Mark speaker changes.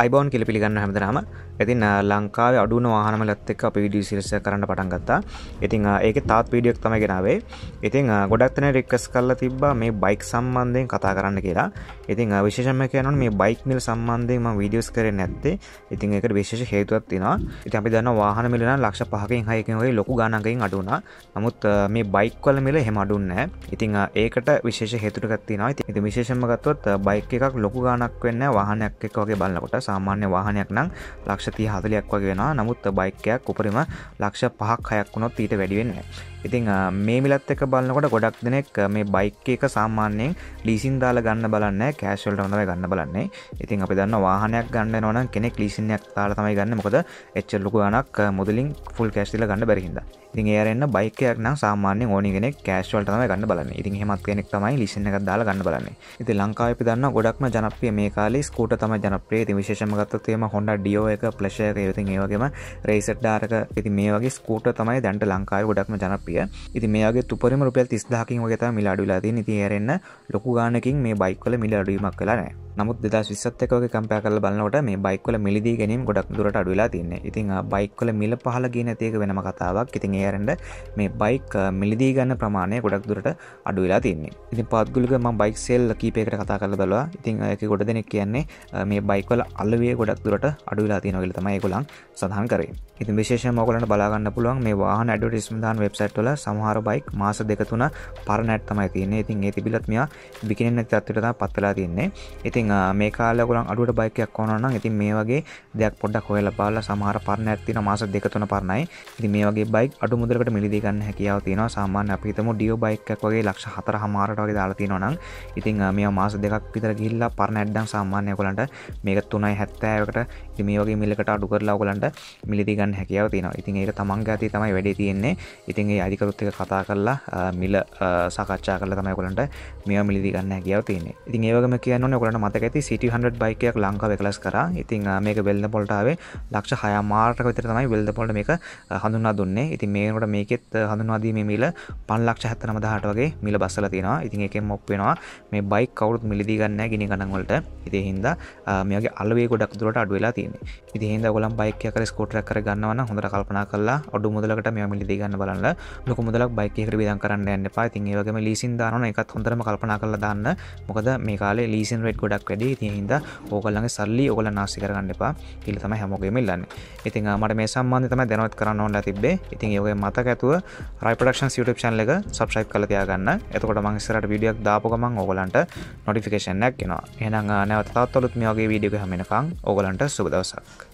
Speaker 1: අයිබෝන් කෙල පිළිගන්න හැමදරම ඉතින් ලංකාව අඩුන වාහනමලත් එක් අප විඩිය සිරිස කරන්න පටන් ගත්තා ඉතිං ඒක තාත් පීඩියක් තම ගෙනාවේ ඉතිං ගොඩක්තන රෙක්කස් කල්ලා තිබ්බා මේ බයික් සම්බන්ධයෙන් කතා කරන්න කියලා ඉතිං විශෂම කියනු මේ බයික් මිල් සම්බන්ධයම විඩියස් කර නැත්තේ ඉතින් එකට විශේෂ හේතුවත් තිනවා ඉති අපි දන්න වාහන මිලෙන ලක්ෂ පහකින් හයකවේ ලොකු ගානකින් අඩුනා නමුත් මේ බයික්වල මිල හෙම අඩුන්න ඉතිං ඒකට විශේෂ හේතුරගත්තිනවා ඉති විශේෂමගත්වත් බයික එකක් ලොකු ගානක් වෙන්න වාහනයක් එක වගේ බලන්නකොට සාමාන්‍ය වාහනයක් නම් ලක්ෂ ති හතලයක් වගේ වෙන නමුත් බයිකයක් උපරිම ලක්ෂ පහක් හයක් වුණොත් ඊට වැඩිවෙන්න ඉතිං මේ මිලත් එක බලන්නකොට ගොඩක් දෙනෙක් මේ බයික එක සාමාන්‍යයෙන් ලීසින් දාල ගන්න බලන්න කෑශල්ට හොඳව ගන්න බලන්නේ ඉතින් අපි දන්න වාහනයක් ගන්න නොන කෙනෙක් ලීසිනයක් තාල තමයි ගන්න මොකද එච්චල්ලොක ගනක් මුදලින් ෆුල් කෑස්තිල ගන්න බැරිහිද ඉතින් ඒරන්න බයිකයක් නම් සාමාන්‍ය ඕනිගෙන කෑශවල්ට තම ගන්න බලන්න ඉතින් හෙමත් කෙනෙක් තමයි ලිසින එක දාලා ගන්න බලන්නේ ඉති ලංකාව පිදන්න ගොඩක්ම ජනපිය මේ කාලේ ස්කූට තම ජනප්‍රේ ති විශේෂමගත්තවේම හොඩ ඩියෝ එක ෆලශය යුතින් ඒවගේම රේසට ඩාරක ඇති මේ වගේ ස්කූට තමයි දැන්ට ලංකායි ගොඩක්ම ජනපිය ඉති මේගේ තුපරම රුපියල් තිස්දාකින් වගේත මිලාඩුලාදී නිතිහරෙන්න්න ලොකු ගානකින් මේ බයික්වල මිලඩුවීමක් කලානෑ නමුත් දෙදා විස්සත් එකක කම්පය කල බලන්නට මේ බයික්වල මිලදී ගැනීම ගොඩක් දුරට අඩුලා තින්න ඉතින් බයික්වල මිල පහල ගේ නැතියක වෙනම කතාවක් ඉතින් ඒරන්ට මේ බයික් මිලදී ගන්න ප්‍රමාණය ගොඩක් දුරට අඩුවෙලා තින්නේ ඉතින් පත්ගුලික ම බයික් සෙල් කීපේකට කතා කල බලවා ඉතින් එක ගොඩ දෙනෙක් කියන්නේ මේ බයික්වල අල්ලවේ ගොඩක් දුරට අඩුවෙලා තිනොගල තමයි ගොලන් සඳහන් කරේ ඉතින් විශේෂ මොකලට බලාගන්න පුළුවන් මේ වාහන ඇඩටිස්මදාන් වෙබ්සයිට්ල සමහර බයික් මාස දෙක තුන පරණැට් තමයි තියන්නේ ඉතින් ඒ තිබිලත්මයා බිකිෙන තත්වට පත්වෙලා තින්නේ ඉතින් ඉතින් මේ කාලගුලන් අඩුවට බයිකයක් ඕනන ඉතින් මේ වගේ දෙයක් පොඩක් හොයල බාල සමහර පරණ ඇත්තින මාස දෙකතුන පරණයි ඉති මේ වගේ බයික් අඩු මුදලට මිලිදිගන්න හැකියාව තියෙන සාමාන්‍ය අපිතම ඩියෝ බයික්ක් වගේ ලක්ෂ හතර හමාරටගේ දාලති නොනම් ඉතින් මේ මාස දෙකක් විතර ගිල්ලා පරණ ඇඩ්ඩම් සාමාන්‍ය කොලන්ට මේක තුනයි හැත්තෑකට මේ වගේ මිල්ලකට අඩු කරලා කොලන්ට මිලිදිගන්න හැකියාව තියෙන ඉතින් ඒක තමන්ග ඇති තමයි වැඩේ තියෙන්නේ ඉතින්ගේ අධිකරුත්තික කතා කරලා මිල සාකච්ඡා කරලා තමයි කොලන්ට මේ මිලිදිගන්න හැකියාව තියන්නේ ඉතින් ඒවගම කියන්න ඔොලට මත මතක ඇති සිටහන්ඩ බයිකයක් ලංකා වෙකලස් කර ඉතින් මේක වෙල්ද පොල්ටාවේ ලක්ෂ හය මාර්ටක විතර තමයි වෙල්ද පොල්ට මේක හඳුන්නා දුන්නේ ඉති මේකට මේකෙත් හඳුන්වාදීම මිල පන් ලක්ෂ හැත්තනම දහට වගේ මිල බස්සල තියෙනවා ඉතින් එකෙන් මොප්පෙනවා මේ බයි කවුරුත් මිලිදිගන්න ගෙන ගනන්වලට ඉති හින්ද මේගේ අලවේ ගොඩක් දුරට අඩුවෙලා තියෙන ඉති හිද ගොලම් බයිකයකර ස්කෝටරක් කර ගන්නවන්න හොඳට කල්පනා කරලා අඩු මුදලකට මෙ මිලිදිගන්න බලන්න ලොක මුදලක් බයිකෙකට විදන් කරන්න එන්න පා තින් ඒවගේම ලිසින් දාන එකත් හොඳරම කල්පනා කරලා දන්න මොකද මේ කාලේ ලීසින් රෙඩ් ගොඩක් ගොඩක් වැඩි තියහින්ද ඕගල්ලගේ සල්ලි ඔගල නාසි කරගන්න එපා පිල තම හැමෝගේමල්ලන්න ඉතින් මට මේ සම්බන්ධ තම දැනවත් කරන්න ඕන්න තිබේ ඉතින් යෝගේ මතක ඇතුව රයිපඩක්ෂන් YouTube චන්ල එක සබස්්‍රයි් කලතියාගන්න එතකොට මංස්සරට විඩියක් දාපොකමං ඕගලන්ට නොටිෆිකේෂන්නක් කෙනවා එනං නැවතත් තොලුත් මේගේ වීඩියක හමෙනකං ඕගලන්ට සුබදවසක්